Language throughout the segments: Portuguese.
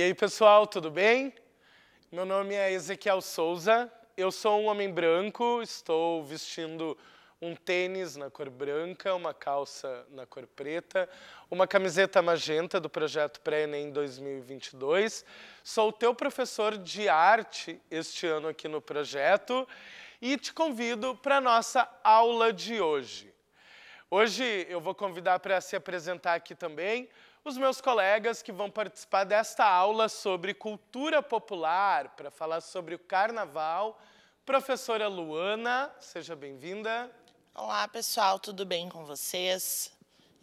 E aí, pessoal, tudo bem? Meu nome é Ezequiel Souza, eu sou um homem branco, estou vestindo um tênis na cor branca, uma calça na cor preta, uma camiseta magenta do projeto Pré-ENEM 2022. Sou o teu professor de arte este ano aqui no projeto e te convido para a nossa aula de hoje. Hoje eu vou convidar para se apresentar aqui também os meus colegas que vão participar desta aula sobre cultura popular, para falar sobre o carnaval. Professora Luana, seja bem-vinda. Olá, pessoal, tudo bem com vocês?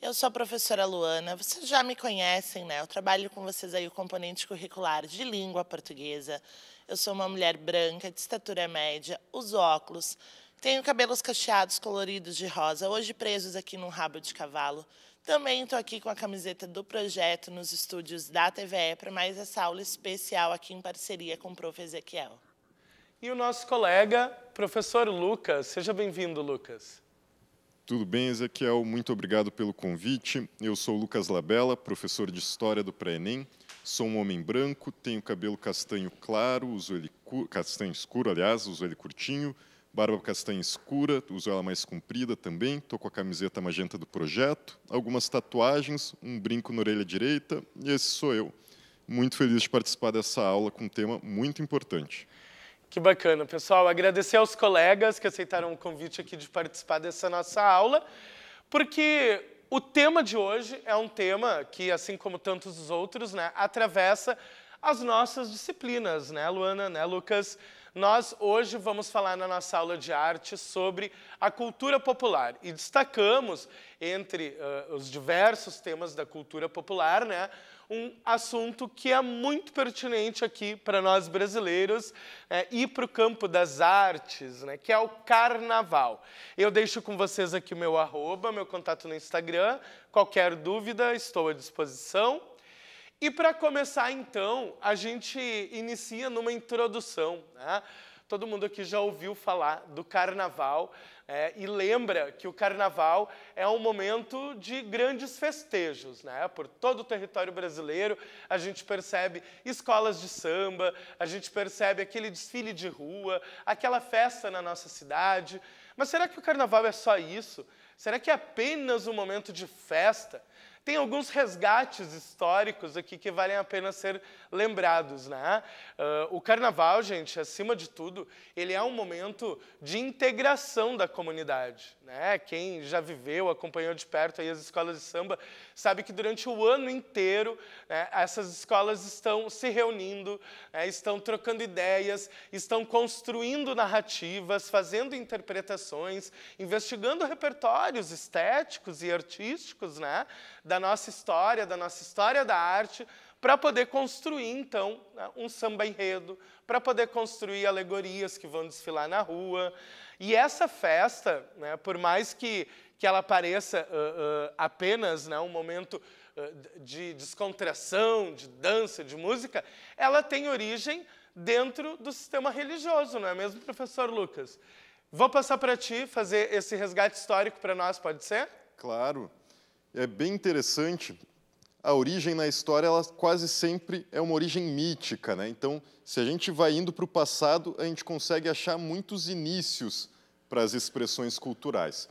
Eu sou a professora Luana, vocês já me conhecem, né? Eu trabalho com vocês aí o componente curricular de língua portuguesa. Eu sou uma mulher branca, de estatura média, uso óculos, tenho cabelos cacheados coloridos de rosa, hoje presos aqui num rabo de cavalo. Também estou aqui com a camiseta do projeto nos estúdios da TVE para mais essa aula especial aqui em parceria com o prof. Ezequiel. E o nosso colega, professor Lucas. Seja bem-vindo, Lucas. Tudo bem, Ezequiel? Muito obrigado pelo convite. Eu sou Lucas Labella, professor de História do Pré-ENEM. Sou um homem branco, tenho cabelo castanho claro, uso ele castanho escuro, aliás, uso ele curtinho, barba castanha escura, uso ela mais comprida também, estou com a camiseta magenta do projeto, algumas tatuagens, um brinco na orelha direita, e esse sou eu. Muito feliz de participar dessa aula com um tema muito importante. Que bacana, pessoal. Agradecer aos colegas que aceitaram o convite aqui de participar dessa nossa aula, porque o tema de hoje é um tema que, assim como tantos outros, né, atravessa as nossas disciplinas, né, Luana, né, Lucas? Nós hoje vamos falar na nossa aula de arte sobre a cultura popular e destacamos entre uh, os diversos temas da cultura popular, né, um assunto que é muito pertinente aqui para nós brasileiros né, e para o campo das artes, né, que é o carnaval. Eu deixo com vocês aqui o meu arroba, meu contato no Instagram. Qualquer dúvida, estou à disposição. E para começar, então, a gente inicia numa introdução. Né? Todo mundo aqui já ouviu falar do carnaval é, e lembra que o carnaval é um momento de grandes festejos, né? Por todo o território brasileiro, a gente percebe escolas de samba, a gente percebe aquele desfile de rua, aquela festa na nossa cidade. Mas será que o carnaval é só isso? Será que é apenas um momento de festa? tem alguns resgates históricos aqui que valem a pena ser lembrados. Né? Uh, o carnaval, gente, acima de tudo, ele é um momento de integração da comunidade. Né? Quem já viveu, acompanhou de perto aí as escolas de samba, sabe que durante o ano inteiro né, essas escolas estão se reunindo, né, estão trocando ideias, estão construindo narrativas, fazendo interpretações, investigando repertórios estéticos e artísticos né, da da nossa história, da nossa história da arte, para poder construir, então, né, um samba-enredo, para poder construir alegorias que vão desfilar na rua. E essa festa, né, por mais que, que ela pareça uh, uh, apenas né, um momento uh, de descontração, de dança, de música, ela tem origem dentro do sistema religioso, não é mesmo, professor Lucas? Vou passar para ti fazer esse resgate histórico para nós, pode ser? Claro é bem interessante, a origem na história ela quase sempre é uma origem mítica. Né? Então, se a gente vai indo para o passado, a gente consegue achar muitos inícios para as expressões culturais.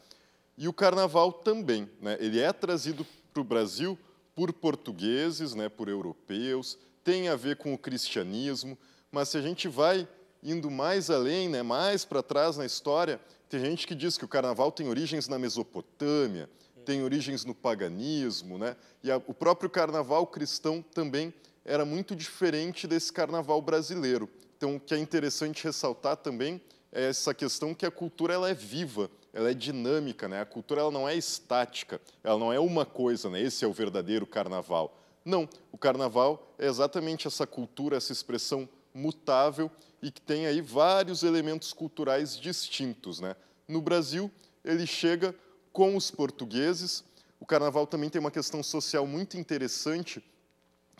E o carnaval também. Né? Ele é trazido para o Brasil por portugueses, né? por europeus, tem a ver com o cristianismo, mas se a gente vai indo mais além, né? mais para trás na história, tem gente que diz que o carnaval tem origens na Mesopotâmia, tem origens no paganismo, né? E a, o próprio carnaval cristão também era muito diferente desse carnaval brasileiro. Então, o que é interessante ressaltar também é essa questão que a cultura ela é viva, ela é dinâmica, né? A cultura ela não é estática, ela não é uma coisa, né? Esse é o verdadeiro carnaval. Não, o carnaval é exatamente essa cultura, essa expressão mutável e que tem aí vários elementos culturais distintos, né? No Brasil, ele chega com os portugueses. O carnaval também tem uma questão social muito interessante,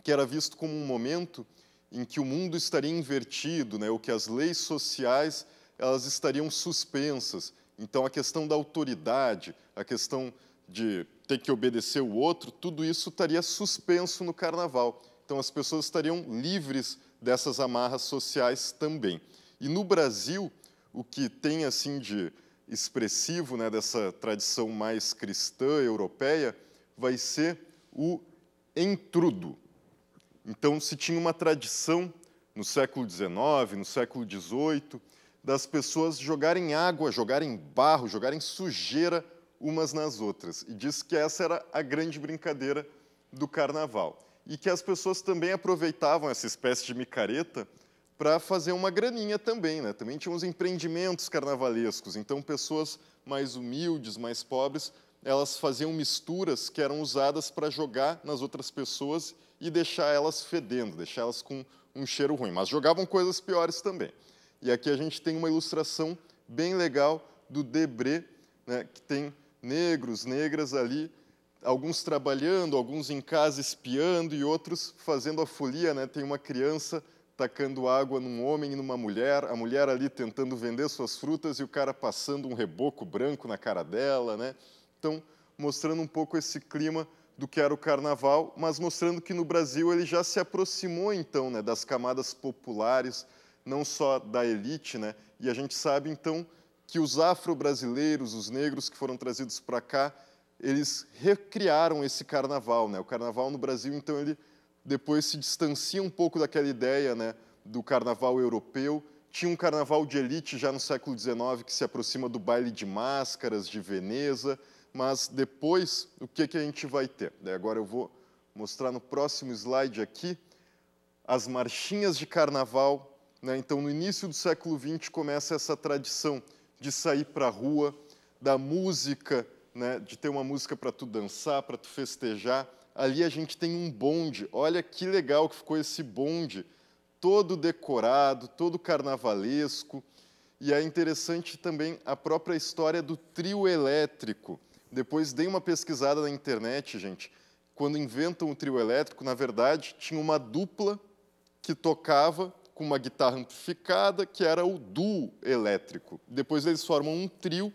que era visto como um momento em que o mundo estaria invertido, né, ou que as leis sociais elas estariam suspensas. Então, a questão da autoridade, a questão de ter que obedecer o outro, tudo isso estaria suspenso no carnaval. Então, as pessoas estariam livres dessas amarras sociais também. E no Brasil, o que tem assim de expressivo né, dessa tradição mais cristã europeia vai ser o entrudo. Então, se tinha uma tradição no século XIX, no século XVIII, das pessoas jogarem água, jogarem barro, jogarem sujeira umas nas outras. E diz que essa era a grande brincadeira do carnaval. E que as pessoas também aproveitavam essa espécie de micareta para fazer uma graninha também, né? Também tinha uns empreendimentos carnavalescos, então pessoas mais humildes, mais pobres, elas faziam misturas que eram usadas para jogar nas outras pessoas e deixar elas fedendo, deixar elas com um cheiro ruim, mas jogavam coisas piores também. E aqui a gente tem uma ilustração bem legal do Debré, né, que tem negros, negras ali, alguns trabalhando, alguns em casa espiando e outros fazendo a folia, né? Tem uma criança tacando água num homem e numa mulher, a mulher ali tentando vender suas frutas e o cara passando um reboco branco na cara dela, né? Então, mostrando um pouco esse clima do que era o carnaval, mas mostrando que no Brasil ele já se aproximou então, né, das camadas populares, não só da elite, né? E a gente sabe então que os afro-brasileiros, os negros que foram trazidos para cá, eles recriaram esse carnaval, né? O carnaval no Brasil então ele depois se distancia um pouco daquela ideia né, do carnaval europeu. Tinha um carnaval de elite já no século XIX que se aproxima do baile de máscaras de Veneza, mas depois o que, que a gente vai ter? Agora eu vou mostrar no próximo slide aqui as marchinhas de carnaval. Né? Então, no início do século XX começa essa tradição de sair para a rua, da música, né? de ter uma música para tu dançar, para tu festejar ali a gente tem um bonde. Olha que legal que ficou esse bonde, todo decorado, todo carnavalesco. E é interessante também a própria história do trio elétrico. Depois dei uma pesquisada na internet, gente. Quando inventam o trio elétrico, na verdade, tinha uma dupla que tocava com uma guitarra amplificada, que era o duo elétrico. Depois eles formam um trio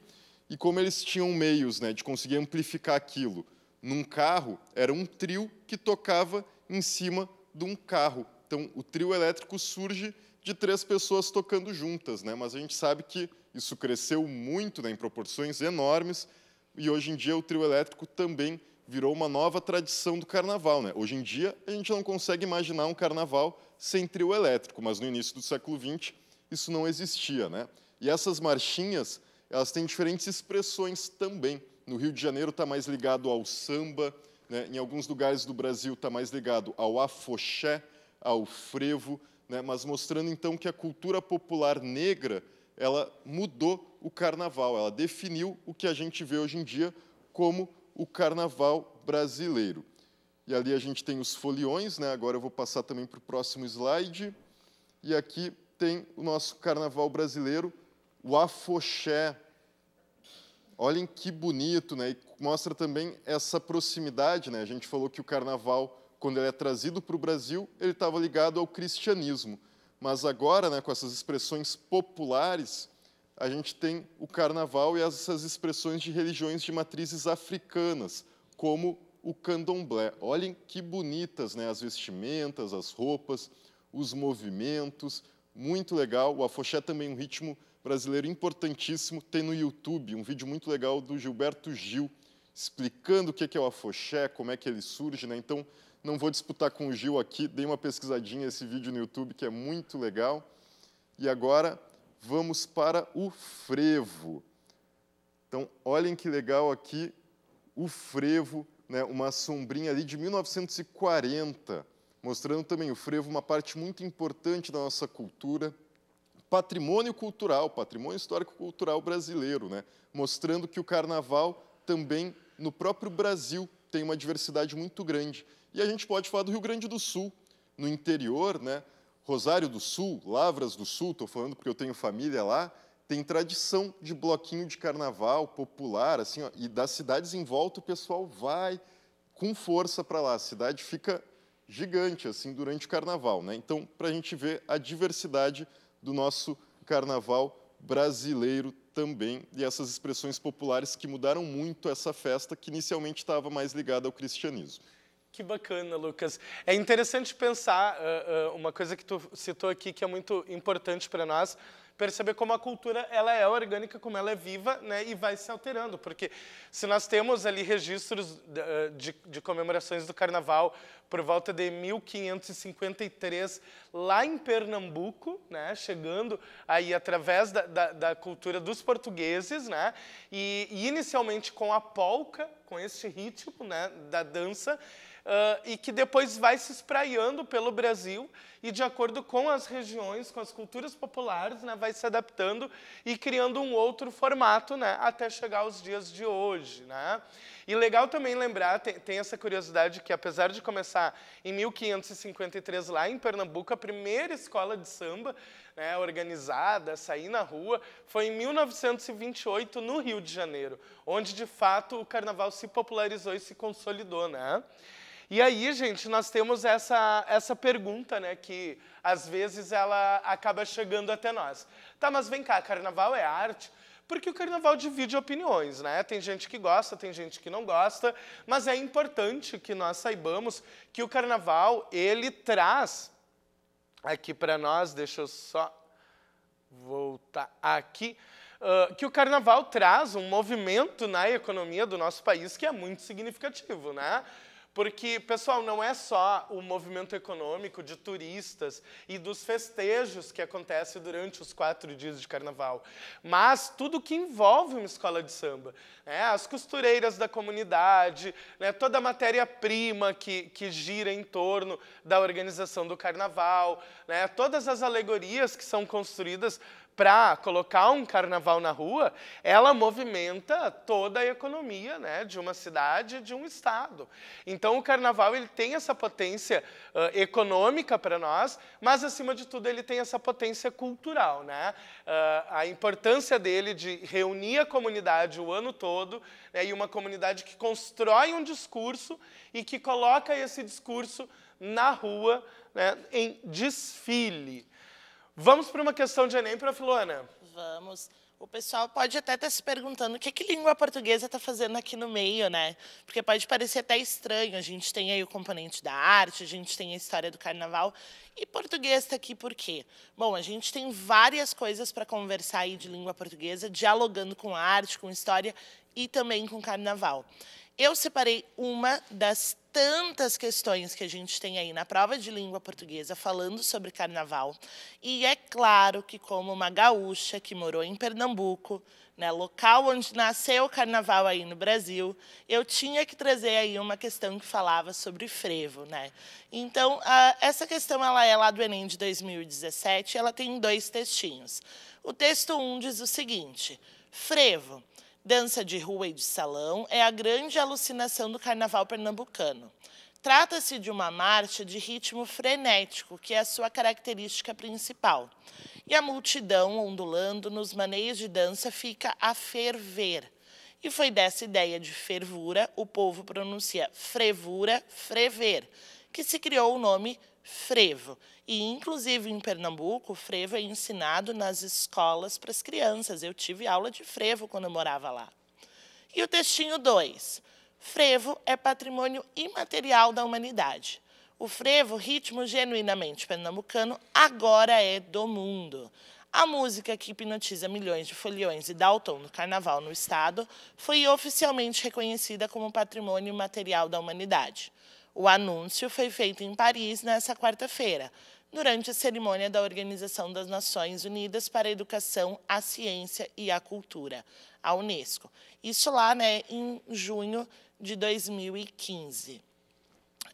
e como eles tinham meios né, de conseguir amplificar aquilo, num carro era um trio que tocava em cima de um carro. Então, o trio elétrico surge de três pessoas tocando juntas, né? mas a gente sabe que isso cresceu muito né, em proporções enormes e hoje em dia o trio elétrico também virou uma nova tradição do carnaval. Né? Hoje em dia, a gente não consegue imaginar um carnaval sem trio elétrico, mas no início do século XX isso não existia. Né? E essas marchinhas elas têm diferentes expressões também. No Rio de Janeiro está mais ligado ao samba, né? em alguns lugares do Brasil está mais ligado ao afoxé, ao frevo, né? mas mostrando então que a cultura popular negra ela mudou o carnaval, ela definiu o que a gente vê hoje em dia como o carnaval brasileiro. E ali a gente tem os foliões, né? agora eu vou passar também para o próximo slide. E aqui tem o nosso carnaval brasileiro, o afoxé, Olhem que bonito, né? E mostra também essa proximidade, né? A gente falou que o carnaval, quando ele é trazido para o Brasil, ele estava ligado ao cristianismo. Mas agora, né, com essas expressões populares, a gente tem o carnaval e essas expressões de religiões de matrizes africanas, como o candomblé. Olhem que bonitas, né? As vestimentas, as roupas, os movimentos, muito legal. O afoxé também é um ritmo brasileiro importantíssimo, tem no YouTube um vídeo muito legal do Gilberto Gil, explicando o que é o afoxé, como é que ele surge, né? Então, não vou disputar com o Gil aqui, dei uma pesquisadinha esse vídeo no YouTube que é muito legal. E agora vamos para o frevo. Então, olhem que legal aqui o frevo, né, uma sombrinha ali de 1940, mostrando também o frevo uma parte muito importante da nossa cultura patrimônio cultural, patrimônio histórico-cultural brasileiro, né? mostrando que o carnaval também no próprio Brasil tem uma diversidade muito grande. E a gente pode falar do Rio Grande do Sul, no interior, né? Rosário do Sul, Lavras do Sul, estou falando porque eu tenho família lá, tem tradição de bloquinho de carnaval popular, assim, ó, e das cidades em volta o pessoal vai com força para lá. A cidade fica gigante assim durante o carnaval, né? Então, para a gente ver a diversidade do nosso carnaval brasileiro também, e essas expressões populares que mudaram muito essa festa, que inicialmente estava mais ligada ao cristianismo. Que bacana, Lucas. É interessante pensar uh, uh, uma coisa que tu citou aqui que é muito importante para nós, perceber como a cultura ela é orgânica, como ela é viva, né, e vai se alterando, porque se nós temos ali registros eh, de, de comemorações do Carnaval por volta de 1553 lá em Pernambuco, né, chegando aí através da, da, da cultura dos portugueses, né, e, e inicialmente com a polca, com este ritmo, né, da dança Uh, e que depois vai se espraiando pelo Brasil e, de acordo com as regiões, com as culturas populares, né, vai se adaptando e criando um outro formato né, até chegar aos dias de hoje. Né? E legal também lembrar, tem, tem, essa curiosidade que, apesar de começar em 1553, lá em Pernambuco, a primeira escola de samba né, organizada, sair na rua, foi em 1928, no Rio de Janeiro, onde, de fato, o carnaval se popularizou e se consolidou. Né? E aí, gente, nós temos essa, essa pergunta, né, que às vezes ela acaba chegando até nós. Tá, mas vem cá, carnaval é arte? Porque o carnaval divide opiniões, né? Tem gente que gosta, tem gente que não gosta, mas é importante que nós saibamos que o carnaval, ele traz aqui para nós, deixa eu só voltar aqui, Uh, que o carnaval traz um movimento na economia do nosso país que é muito significativo, né? Porque, pessoal, não é só o movimento econômico de turistas e dos festejos que acontece durante os quatro dias de carnaval, mas tudo que envolve uma escola de samba. Né? As costureiras da comunidade, né? toda a matéria-prima que, que gira em torno da organização do carnaval, né? todas as alegorias que são construídas para colocar um carnaval na rua, ela movimenta toda a economia né, de uma cidade, de um estado. Então o carnaval ele tem essa potência uh, econômica para nós, mas acima de tudo ele tem essa potência cultural, né? Uh, a importância dele de reunir a comunidade o ano todo né, e uma comunidade que constrói um discurso e que coloca esse discurso na rua né, em desfile. Vamos para uma questão de Enem para Filona? Vamos. O pessoal pode até estar tá se perguntando o que, que língua portuguesa está fazendo aqui no meio, né? Porque pode parecer até estranho. A gente tem aí o componente da arte, a gente tem a história do carnaval. E português está aqui por quê? Bom, a gente tem várias coisas para conversar aí de língua portuguesa, dialogando com arte, com história e também com carnaval. Eu separei uma das tantas questões que a gente tem aí na prova de língua portuguesa falando sobre carnaval. E é claro que, como uma gaúcha que morou em Pernambuco, né, local onde nasceu o carnaval aí no Brasil, eu tinha que trazer aí uma questão que falava sobre frevo, né? Então, a, essa questão ela é lá do Enem de 2017, ela tem dois textinhos. O texto 1 um diz o seguinte: frevo Dança de rua e de salão é a grande alucinação do carnaval pernambucano. Trata-se de uma marcha de ritmo frenético, que é a sua característica principal. E a multidão ondulando nos maneios de dança fica a ferver. E foi dessa ideia de fervura, o povo pronuncia frevura, frever, que se criou o nome frevo. E, inclusive, em Pernambuco, o frevo é ensinado nas escolas para as crianças. Eu tive aula de frevo quando eu morava lá. E o textinho 2. Frevo é patrimônio imaterial da humanidade. O frevo, ritmo genuinamente pernambucano, agora é do mundo. A música que hipnotiza milhões de foliões e dá o tom do carnaval no estado foi oficialmente reconhecida como patrimônio material da humanidade. O anúncio foi feito em Paris nesta quarta-feira, durante a cerimônia da Organização das Nações Unidas para a Educação, a Ciência e a Cultura, a Unesco. Isso lá né, em junho de 2015.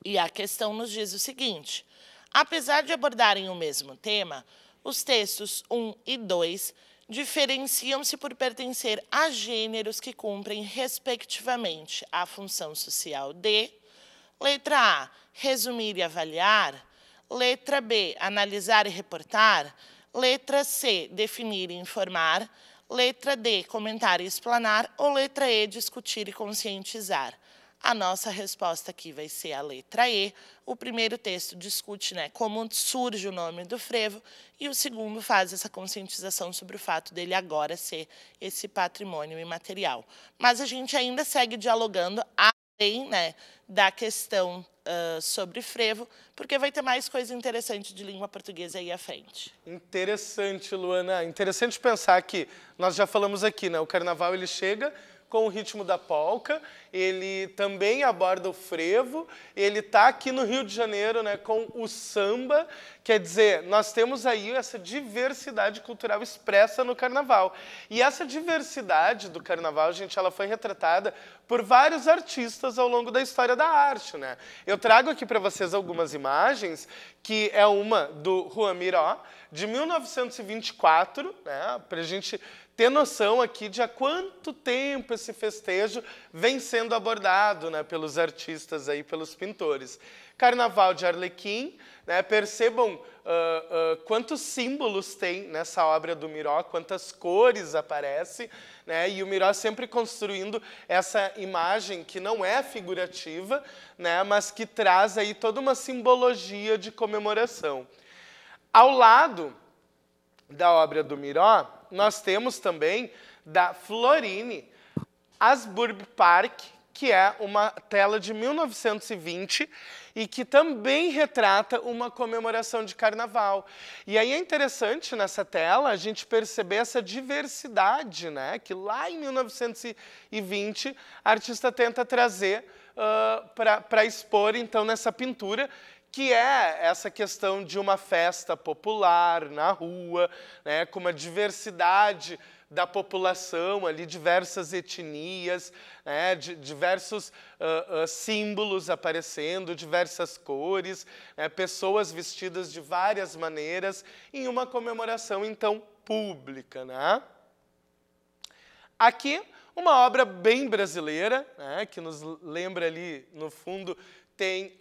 E a questão nos diz o seguinte: apesar de abordarem o mesmo tema, os textos 1 e 2 diferenciam-se por pertencer a gêneros que cumprem, respectivamente, a função social de Letra A, resumir e avaliar. Letra B, analisar e reportar. Letra C, definir e informar. Letra D, comentar e explanar. Ou letra E, discutir e conscientizar. A nossa resposta aqui vai ser a letra E. O primeiro texto discute né, como surge o nome do frevo, e o segundo faz essa conscientização sobre o fato dele agora ser esse patrimônio imaterial. Mas a gente ainda segue dialogando. A além né, da questão uh, sobre frevo, porque vai ter mais coisa interessante de língua portuguesa aí à frente. Interessante, Luana. Interessante pensar que nós já falamos aqui, né? O carnaval ele chega com o ritmo da polca, ele também aborda o frevo, ele está aqui no Rio de Janeiro né, com o samba, quer dizer, nós temos aí essa diversidade cultural expressa no carnaval. E essa diversidade do carnaval, gente, ela foi retratada por vários artistas ao longo da história da arte. Né? Eu trago aqui para vocês algumas imagens, que é uma do Juan Miró, de 1924, né, para a gente ter noção aqui de há quanto tempo esse festejo vem sendo abordado né, pelos artistas aí, pelos pintores. Carnaval de Arlequim, né, percebam uh, uh, quantos símbolos tem nessa obra do Miró, quantas cores aparecem, né, e o Miró sempre construindo essa imagem que não é figurativa, né, mas que traz aí toda uma simbologia de comemoração. Ao lado, da obra do Miró, nós temos também da Florine Asburg Park, que é uma tela de 1920 e que também retrata uma comemoração de carnaval. E aí é interessante nessa tela a gente perceber essa diversidade, né? Que lá em 1920 a artista tenta trazer uh, para expor então nessa pintura que é essa questão de uma festa popular na rua, né, com uma diversidade da população ali, diversas etnias, né, de, diversos uh, uh, símbolos aparecendo, diversas cores, né, pessoas vestidas de várias maneiras, em uma comemoração, então, pública. Né? Aqui, uma obra bem brasileira, né, que nos lembra ali, no fundo, tem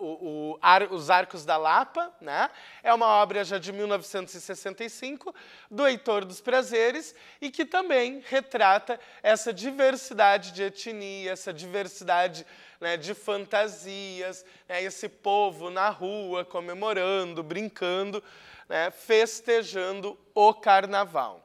uh, o, o ar, os Arcos da Lapa, né? é uma obra já de 1965, do Heitor dos Prazeres, e que também retrata essa diversidade de etnia, essa diversidade né, de fantasias, né, esse povo na rua comemorando, brincando, né, festejando o carnaval.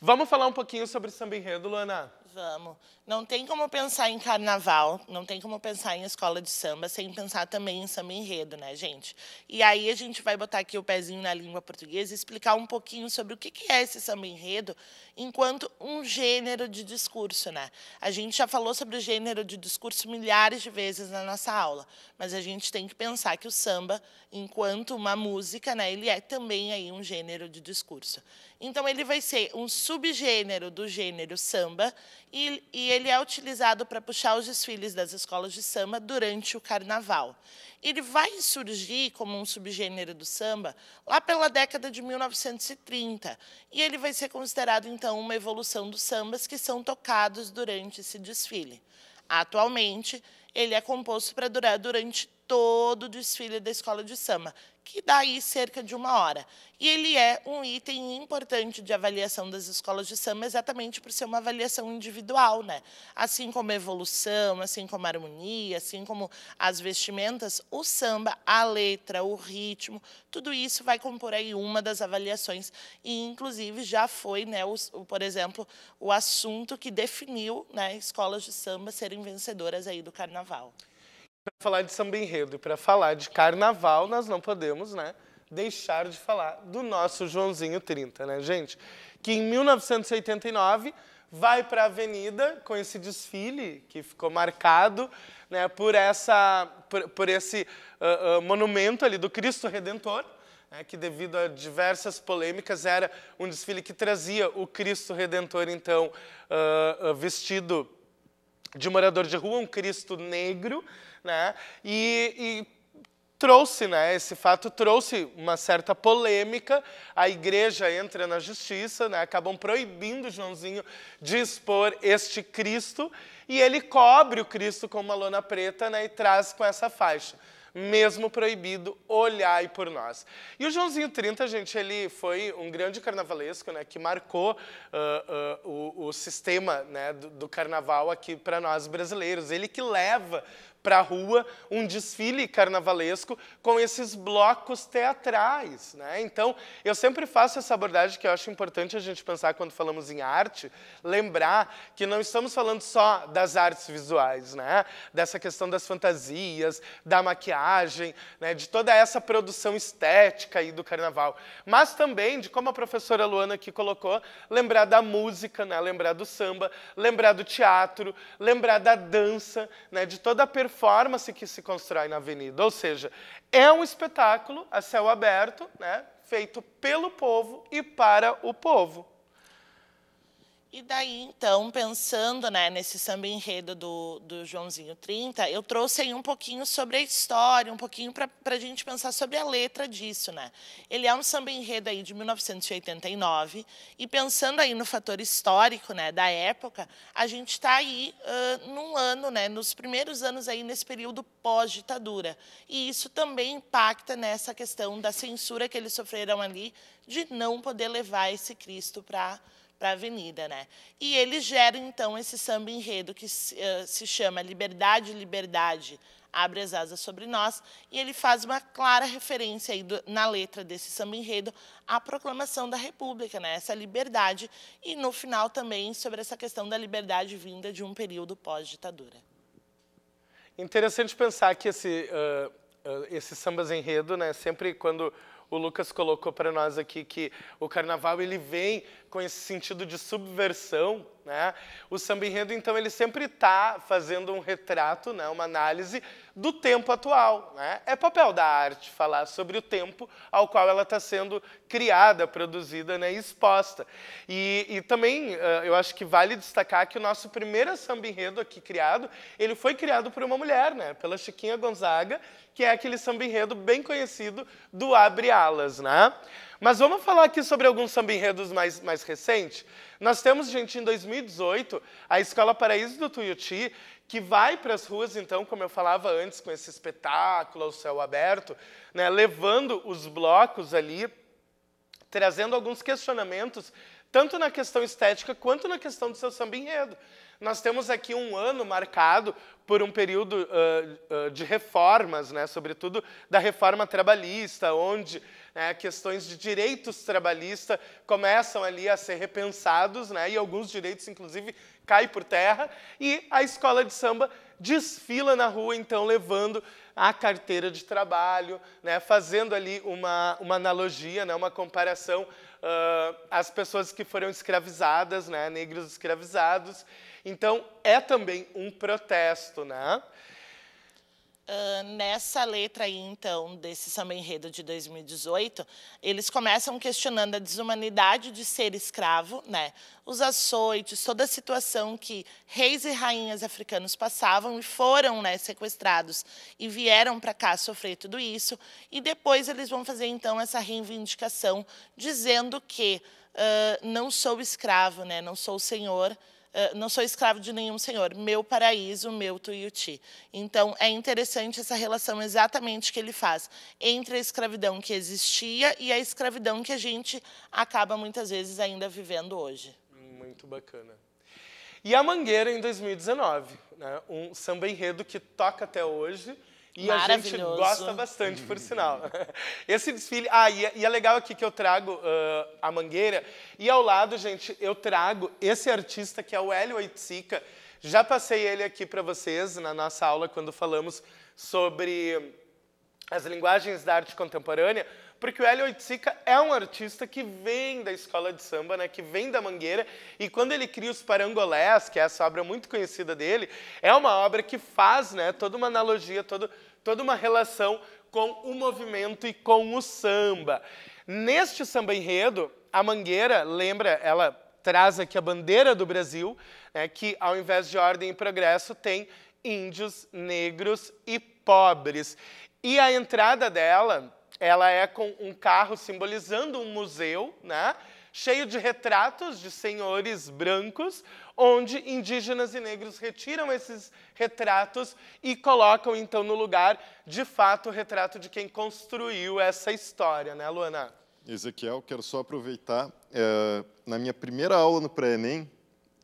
Vamos falar um pouquinho sobre samba enredo, Luana? Vamos. Não tem como pensar em carnaval, não tem como pensar em escola de samba sem pensar também em samba enredo, né, gente? E aí a gente vai botar aqui o pezinho na língua portuguesa e explicar um pouquinho sobre o que é esse samba enredo enquanto um gênero de discurso, né? A gente já falou sobre o gênero de discurso milhares de vezes na nossa aula, mas a gente tem que pensar que o samba, enquanto uma música, né, ele é também aí um gênero de discurso. Então ele vai ser um subgênero do gênero samba e, e ele é utilizado para puxar os desfiles das escolas de samba durante o carnaval ele vai surgir como um subgênero do samba lá pela década de 1930, e ele vai ser considerado então uma evolução dos sambas que são tocados durante esse desfile. Atualmente, ele é composto para durar durante todo o desfile da escola de samba, que dá aí cerca de uma hora. E ele é um item importante de avaliação das escolas de samba, exatamente por ser uma avaliação individual, né? Assim como a evolução, assim como a harmonia, assim como as vestimentas, o samba, a letra, o ritmo, tudo isso vai compor aí uma das avaliações. E, inclusive, já foi, né, o, por exemplo, o assunto que definiu né, escolas de samba serem vencedoras aí do carnaval falar de samba enredo e para falar de carnaval, nós não podemos, né, deixar de falar do nosso Joãozinho 30, né, gente? Que em 1989 vai para a avenida com esse desfile que ficou marcado né, por, essa, por, por esse uh, uh, monumento ali do Cristo Redentor, né, que devido a diversas polêmicas era um desfile que trazia o Cristo Redentor, então, uh, vestido de morador de rua, um Cristo negro, né? E, e trouxe, né? Esse fato trouxe uma certa polêmica. A igreja entra na justiça, né? Acabam proibindo Joãozinho de expor este Cristo e ele cobre o Cristo com uma lona preta, né? E traz com essa faixa mesmo proibido, olhai por nós. E o Joãozinho 30, gente, ele foi um grande carnavalesco, né, que marcou uh, uh, o, o, sistema né, do, do carnaval aqui para nós brasileiros. Ele que leva para a rua um desfile carnavalesco com esses blocos teatrais. Né? Então, eu sempre faço essa abordagem que eu acho importante a gente pensar quando falamos em arte, lembrar que não estamos falando só das artes visuais, né? dessa questão das fantasias, da maquiagem, né? de toda essa produção estética aí do carnaval, mas também de como a professora Luana aqui colocou, lembrar da música, né? lembrar do samba, lembrar do teatro, lembrar da dança, né? de toda a performance performance que se constrói na avenida. Ou seja, é um espetáculo a céu aberto, né, feito pelo povo e para o povo. E daí, então, pensando né, nesse samba enredo do, do Joãozinho 30, eu trouxe aí um pouquinho sobre a história, um pouquinho para a gente pensar sobre a letra disso. Né? Ele é um samba enredo aí de 1989, e pensando aí no fator histórico né, da época, a gente está aí uh, num ano, né, nos primeiros anos aí nesse período pós-ditadura. E isso também impacta nessa questão da censura que eles sofreram ali de não poder levar esse Cristo para para a avenida, né? E ele gera, então, esse samba enredo que se, uh, se chama Liberdade, Liberdade, abre as asas sobre nós, e ele faz uma clara referência aí do, na letra desse samba enredo à proclamação da República, né? essa liberdade, e no final também sobre essa questão da liberdade vinda de um período pós-ditadura. Interessante pensar que esse, uh, uh, esse sambas enredo, né? sempre quando o Lucas colocou para nós aqui que o carnaval ele vem com esse sentido de subversão, né? O samba enredo então ele sempre está fazendo um retrato, né? Uma análise do tempo atual, né? É papel da arte falar sobre o tempo ao qual ela está sendo criada, produzida, né? Exposta. E, e também uh, eu acho que vale destacar que o nosso primeiro samba enredo aqui criado, ele foi criado por uma mulher, né? Pela Chiquinha Gonzaga, que é aquele samba enredo bem conhecido do Abre Alas, né? Mas vamos falar aqui sobre alguns samba-enredos mais, mais recentes. Nós temos, gente, em 2018, a Escola Paraíso do Tuiuti, que vai para as ruas, então, como eu falava antes, com esse espetáculo ao céu aberto, né, levando os blocos ali, trazendo alguns questionamentos, tanto na questão estética quanto na questão do seu samba-enredo. Nós temos aqui um ano marcado por um período uh, uh, de reformas, né, sobretudo da reforma trabalhista, onde né, questões de direitos trabalhistas começam ali a ser repensados, né, e alguns direitos, inclusive, caem por terra, e a escola de samba desfila na rua, então, levando a carteira de trabalho, né, fazendo ali uma, uma analogia, né, uma comparação uh, às pessoas que foram escravizadas, né, negros escravizados. Então, é também um protesto, né? Ah, nessa letra aí, então, desse samba enredo de 2018, eles começam questionando a desumanidade de ser escravo, né? Os açoites, toda a situação que reis e rainhas africanos passavam e foram né, sequestrados e vieram para cá sofrer tudo isso. E depois eles vão fazer, então, essa reivindicação, dizendo que uh, não sou escravo, né? Não sou senhor, ah, não sou escravo de nenhum senhor, meu paraíso, meu tuiuti. Então, é interessante essa relação exatamente que ele faz entre a escravidão que existia e a escravidão que a gente acaba muitas vezes ainda vivendo hoje. Muito bacana. E a Mangueira em 2019, né? um samba enredo que toca até hoje e a gente gosta bastante, por sinal. Esse desfile. Ah, e, é, e é legal aqui que eu trago uh, a mangueira. E ao lado, gente, eu trago esse artista que é o Hélio Oiticica. Já passei ele aqui para vocês na nossa aula quando falamos sobre as linguagens da arte contemporânea, porque o Hélio Oiticica é um artista que vem da escola de samba, né, que vem da Mangueira, e quando ele cria os Parangolés, que é essa obra muito conhecida dele, é uma obra que faz né, toda uma analogia, todo toda uma relação com o movimento e com o samba. Neste samba enredo, a Mangueira lembra, ela traz aqui a bandeira do Brasil, né, que ao invés de ordem e progresso tem índios, negros e pobres. E a entrada dela, ela é com um carro simbolizando um museu, né? cheio de retratos de senhores brancos, onde indígenas e negros retiram esses retratos e colocam então no lugar, de fato, o retrato de quem construiu essa história, né, Luana? Ezequiel, quero só aproveitar. É, na minha primeira aula no pré-ENEM,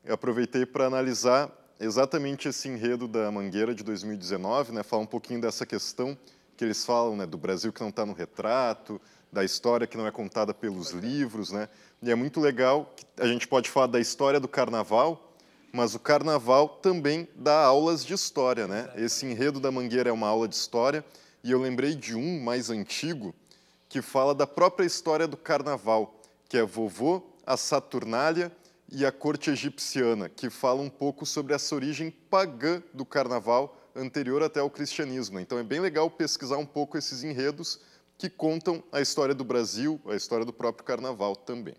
eu aproveitei para analisar exatamente esse enredo da Mangueira de 2019, né, falar um pouquinho dessa questão que eles falam né, do Brasil que não está no retrato, da história que não é contada pelos livros, né? E é muito legal que a gente pode falar da história do carnaval, mas o carnaval também dá aulas de história, né? Esse enredo da Mangueira é uma aula de história e eu lembrei de um mais antigo que fala da própria história do carnaval, que é Vovô, a Saturnália e a corte egipciana, que fala um pouco sobre essa origem pagã do carnaval anterior até ao cristianismo. Então é bem legal pesquisar um pouco esses enredos que contam a história do Brasil, a história do próprio carnaval também.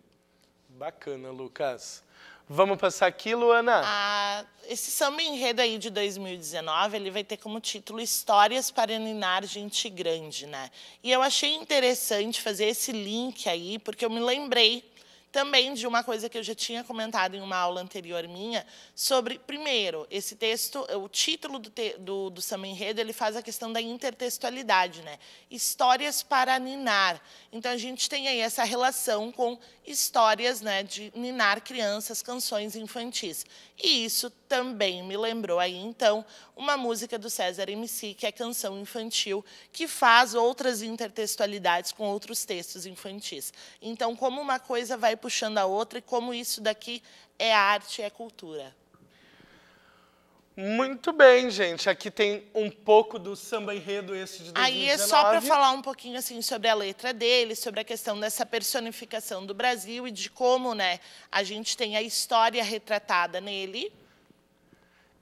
Bacana, Lucas. Vamos passar aqui, Luana? Ah, esse samba enredo aí de 2019, ele vai ter como título Histórias para Ninar Gente Grande, né? E eu achei interessante fazer esse link aí, porque eu me lembrei também de uma coisa que eu já tinha comentado em uma aula anterior minha, sobre, primeiro, esse texto, o título do, te, do, do Samba Enredo, ele faz a questão da intertextualidade, né? Histórias para ninar. Então, a gente tem aí essa relação com histórias né, de ninar crianças, canções infantis. E isso também me lembrou aí, então, uma música do César MC, que é Canção Infantil, que faz outras intertextualidades com outros textos infantis. Então, como uma coisa vai puxando a outra e como isso daqui é arte, é cultura. Muito bem, gente. Aqui tem um pouco do samba enredo esse de 2019. Aí é só para falar um pouquinho assim sobre a letra dele, sobre a questão dessa personificação do Brasil e de como, né, a gente tem a história retratada nele.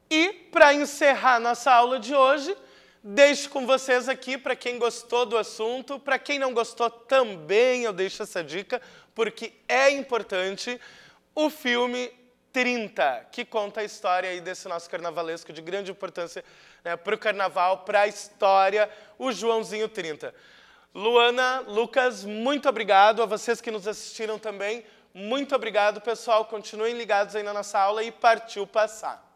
E para encerrar nossa aula de hoje, Deixo com vocês aqui para quem gostou do assunto, para quem não gostou também eu deixo essa dica, porque é importante o filme 30, que conta a história aí desse nosso carnavalesco de grande importância né, para o carnaval, para a história, o Joãozinho 30. Luana, Lucas, muito obrigado. A vocês que nos assistiram também, muito obrigado, pessoal. Continuem ligados aí na nossa aula e partiu passar.